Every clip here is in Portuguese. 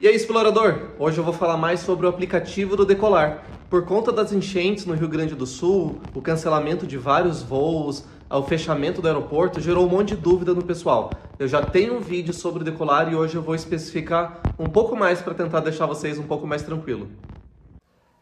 E aí, explorador? Hoje eu vou falar mais sobre o aplicativo do Decolar. Por conta das enchentes no Rio Grande do Sul, o cancelamento de vários voos, o fechamento do aeroporto, gerou um monte de dúvida no pessoal. Eu já tenho um vídeo sobre o Decolar e hoje eu vou especificar um pouco mais para tentar deixar vocês um pouco mais tranquilo.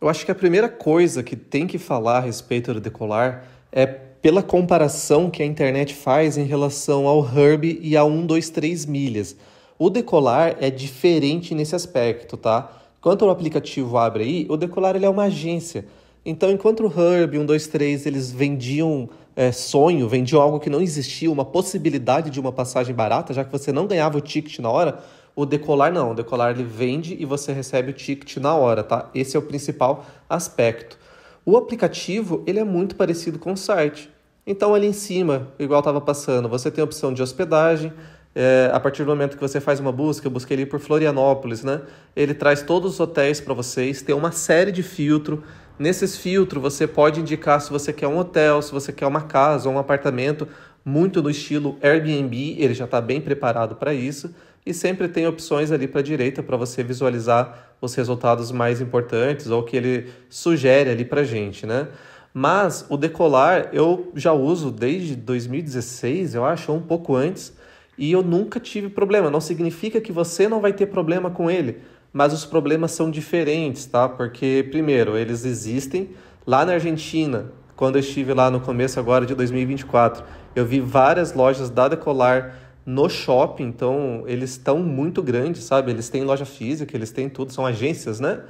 Eu acho que a primeira coisa que tem que falar a respeito do Decolar é pela comparação que a internet faz em relação ao Herbie e a 123 milhas. O Decolar é diferente nesse aspecto, tá? Enquanto o aplicativo abre aí, o Decolar ele é uma agência. Então, enquanto o Herb, 123, eles vendiam é, sonho, vendiam algo que não existia, uma possibilidade de uma passagem barata, já que você não ganhava o ticket na hora, o Decolar não. O Decolar ele vende e você recebe o ticket na hora, tá? Esse é o principal aspecto. O aplicativo, ele é muito parecido com o site. Então, ali em cima, igual estava passando, você tem a opção de hospedagem, é, a partir do momento que você faz uma busca, eu busquei ali por Florianópolis, né? Ele traz todos os hotéis para vocês, tem uma série de filtro. Nesses filtros você pode indicar se você quer um hotel, se você quer uma casa ou um apartamento, muito no estilo Airbnb, ele já está bem preparado para isso. E sempre tem opções ali para a direita para você visualizar os resultados mais importantes ou que ele sugere ali para gente, né? Mas o decolar eu já uso desde 2016, eu acho, um pouco antes e eu nunca tive problema. Não significa que você não vai ter problema com ele, mas os problemas são diferentes, tá? Porque, primeiro, eles existem. Lá na Argentina, quando eu estive lá no começo agora de 2024, eu vi várias lojas da Decolar no shopping, então eles estão muito grandes, sabe? Eles têm loja física, eles têm tudo, são agências, né?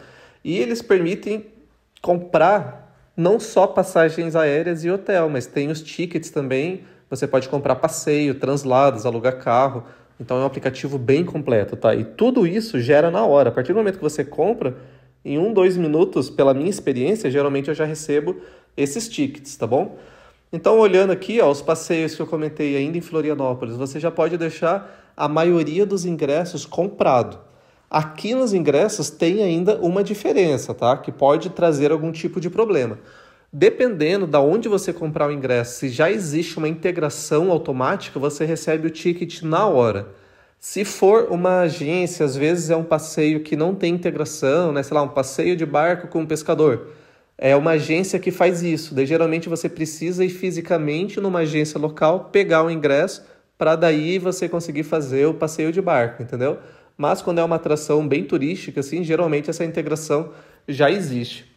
E eles permitem comprar não só passagens aéreas e hotel, mas tem os tickets também você pode comprar passeio, translados, alugar carro. Então é um aplicativo bem completo, tá? E tudo isso gera na hora. A partir do momento que você compra, em um, dois minutos, pela minha experiência, geralmente eu já recebo esses tickets, tá bom? Então, olhando aqui, ó, os passeios que eu comentei ainda em Florianópolis, você já pode deixar a maioria dos ingressos comprado. Aqui nos ingressos tem ainda uma diferença, tá? Que pode trazer algum tipo de problema. Dependendo da onde você comprar o ingresso, se já existe uma integração automática, você recebe o ticket na hora. Se for uma agência, às vezes é um passeio que não tem integração, né? sei lá, um passeio de barco com um pescador. É uma agência que faz isso. Daí, geralmente você precisa ir fisicamente numa agência local, pegar o ingresso, para daí você conseguir fazer o passeio de barco, entendeu? Mas quando é uma atração bem turística, assim, geralmente essa integração já existe.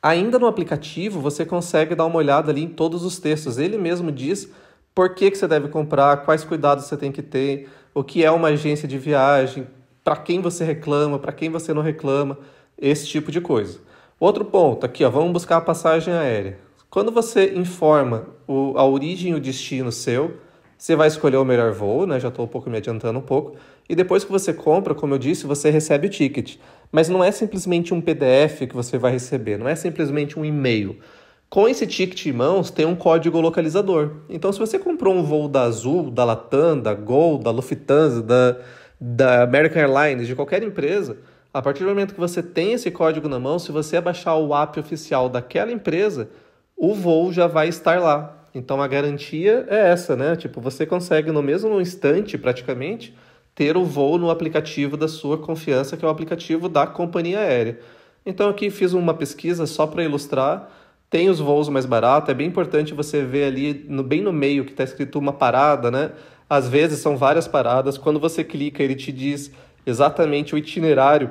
Ainda no aplicativo, você consegue dar uma olhada ali em todos os textos. Ele mesmo diz por que, que você deve comprar, quais cuidados você tem que ter, o que é uma agência de viagem, para quem você reclama, para quem você não reclama, esse tipo de coisa. Outro ponto aqui, ó, vamos buscar a passagem aérea. Quando você informa o, a origem e o destino seu, você vai escolher o melhor voo, né? Já estou um pouco me adiantando um pouco. E depois que você compra, como eu disse, você recebe o ticket. Mas não é simplesmente um PDF que você vai receber, não é simplesmente um e-mail. Com esse ticket em mãos, tem um código localizador. Então, se você comprou um voo da Azul, da Latam, da Gol, da Lufthansa, da, da American Airlines, de qualquer empresa, a partir do momento que você tem esse código na mão, se você baixar o app oficial daquela empresa, o voo já vai estar lá. Então, a garantia é essa, né? Tipo, você consegue no mesmo instante, praticamente, ter o voo no aplicativo da sua confiança, que é o aplicativo da companhia aérea. Então aqui fiz uma pesquisa só para ilustrar. Tem os voos mais baratos, é bem importante você ver ali no, bem no meio que está escrito uma parada, né? Às vezes são várias paradas. Quando você clica, ele te diz exatamente o itinerário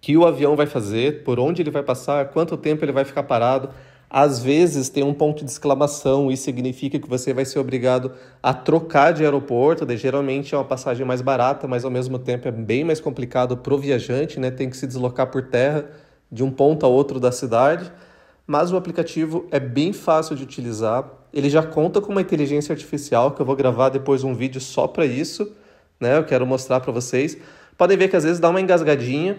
que o avião vai fazer, por onde ele vai passar, quanto tempo ele vai ficar parado. Às vezes tem um ponto de exclamação, e significa que você vai ser obrigado a trocar de aeroporto, né? geralmente é uma passagem mais barata, mas ao mesmo tempo é bem mais complicado para o viajante, né? tem que se deslocar por terra de um ponto a outro da cidade. Mas o aplicativo é bem fácil de utilizar, ele já conta com uma inteligência artificial, que eu vou gravar depois um vídeo só para isso, né? eu quero mostrar para vocês. Podem ver que às vezes dá uma engasgadinha,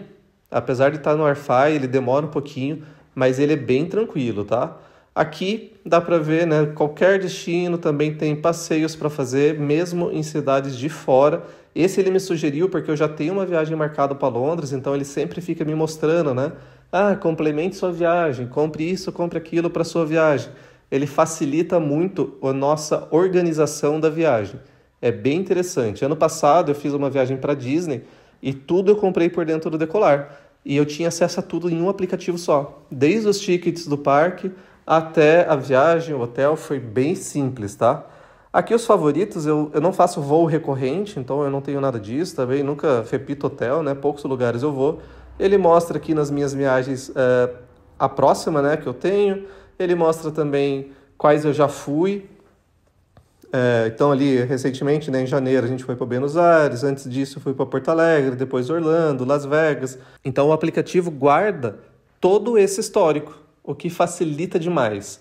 apesar de estar tá no Wi-Fi, ele demora um pouquinho, mas ele é bem tranquilo, tá? Aqui dá para ver, né? Qualquer destino também tem passeios para fazer, mesmo em cidades de fora. Esse ele me sugeriu porque eu já tenho uma viagem marcada para Londres, então ele sempre fica me mostrando, né? Ah, complemente sua viagem, compre isso, compre aquilo para sua viagem. Ele facilita muito a nossa organização da viagem. É bem interessante. Ano passado eu fiz uma viagem para Disney e tudo eu comprei por dentro do Decolar e eu tinha acesso a tudo em um aplicativo só, desde os tickets do parque até a viagem, o hotel, foi bem simples, tá? Aqui os favoritos, eu, eu não faço voo recorrente, então eu não tenho nada disso também, nunca repito hotel, né? Poucos lugares eu vou. Ele mostra aqui nas minhas viagens é, a próxima, né, que eu tenho. Ele mostra também quais eu já fui, é, então, ali, recentemente, né, em janeiro, a gente foi para Buenos Aires, antes disso fui para Porto Alegre, depois Orlando, Las Vegas. Então, o aplicativo guarda todo esse histórico, o que facilita demais.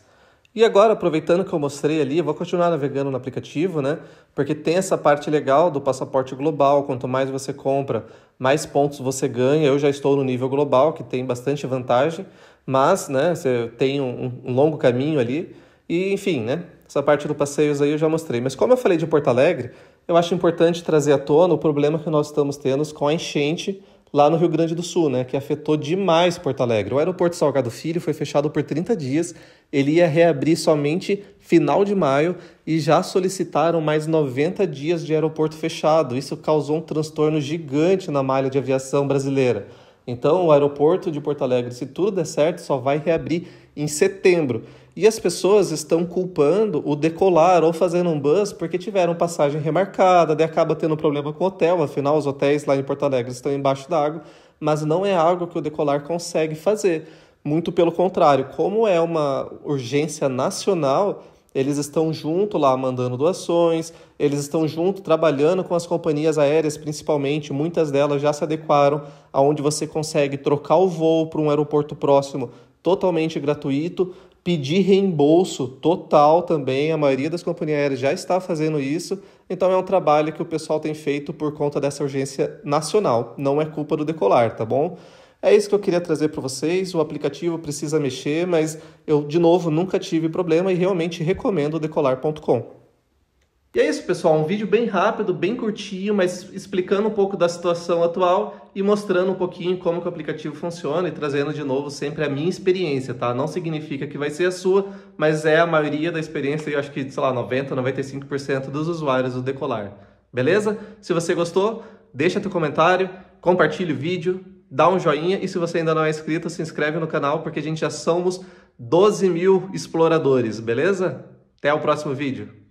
E agora, aproveitando que eu mostrei ali, eu vou continuar navegando no aplicativo, né? Porque tem essa parte legal do passaporte global, quanto mais você compra, mais pontos você ganha. Eu já estou no nível global, que tem bastante vantagem, mas, né, você tem um, um longo caminho ali. E, enfim, né? Essa parte do passeios aí eu já mostrei. Mas como eu falei de Porto Alegre, eu acho importante trazer à tona o problema que nós estamos tendo com a enchente lá no Rio Grande do Sul, né, que afetou demais Porto Alegre. O aeroporto Salgado Filho foi fechado por 30 dias, ele ia reabrir somente final de maio e já solicitaram mais 90 dias de aeroporto fechado. Isso causou um transtorno gigante na malha de aviação brasileira. Então, o aeroporto de Porto Alegre, se tudo der certo, só vai reabrir em setembro. E as pessoas estão culpando o decolar ou fazendo um bus porque tiveram passagem remarcada, daí acaba tendo problema com o hotel, afinal os hotéis lá em Porto Alegre estão embaixo da água, mas não é algo que o decolar consegue fazer. Muito pelo contrário, como é uma urgência nacional, eles estão junto lá mandando doações, eles estão junto trabalhando com as companhias aéreas, principalmente, muitas delas já se adequaram aonde você consegue trocar o voo para um aeroporto próximo totalmente gratuito, pedir reembolso total também. A maioria das companhias aéreas já está fazendo isso. Então é um trabalho que o pessoal tem feito por conta dessa urgência nacional. Não é culpa do decolar, tá bom? É isso que eu queria trazer para vocês. O aplicativo precisa mexer, mas eu, de novo, nunca tive problema e realmente recomendo o decolar.com. E é isso, pessoal. Um vídeo bem rápido, bem curtinho, mas explicando um pouco da situação atual e mostrando um pouquinho como o aplicativo funciona e trazendo de novo sempre a minha experiência, tá? Não significa que vai ser a sua, mas é a maioria da experiência, eu acho que, sei lá, 90%, 95% dos usuários do Decolar. Beleza? Se você gostou, deixa teu comentário, compartilha o vídeo, dá um joinha e se você ainda não é inscrito, se inscreve no canal porque a gente já somos 12 mil exploradores, beleza? Até o próximo vídeo!